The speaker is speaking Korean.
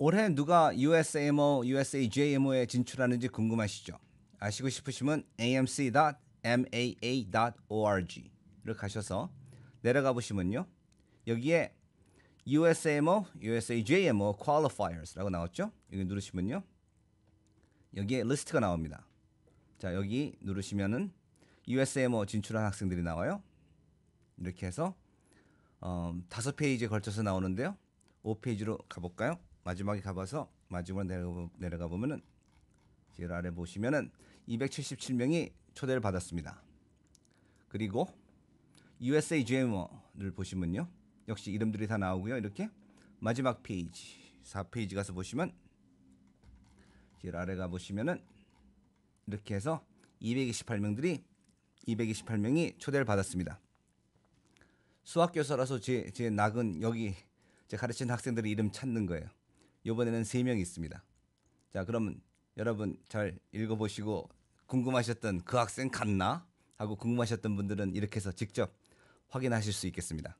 올해 누가 USMO, a USAJMO에 진출하는지 궁금하시죠? 아시고 싶으시면 amc.maa.org를 가셔서 내려가 보시면요. 여기에 USMO, USAJMO qualifiers라고 나왔죠? 여기 누르시면요. 여기에 리스트가 나옵니다. 자, 여기 누르시면은 USMO 진출한 학생들이 나와요. 이렇게 해서 어, 다섯 페이지에 걸쳐서 나오는데요. 5페이지로 가볼까요? 마지막에 가봐서 마지막으로 내려가, 내려가 보면은 제일 아래 보시면은 277명이 초대를 받았습니다. 그리고 USA GM를 보시면요. 역시 이름들이 다 나오고요. 이렇게 마지막 페이지 4페이지 가서 보시면 제일 아래 가 보시면은 이렇게 해서 228명들이 228명이 초대를 받았습니다. 수학교사라서 제, 제 낙은 여기 제 가르치는 학생들의 이름 찾는 거예요. 이번에는 3명 있습니다. 자, 그럼 여러분 잘 읽어보시고 궁금하셨던 그 학생 갔나? 하고 궁금하셨던 분들은 이렇게 해서 직접 확인하실 수 있겠습니다.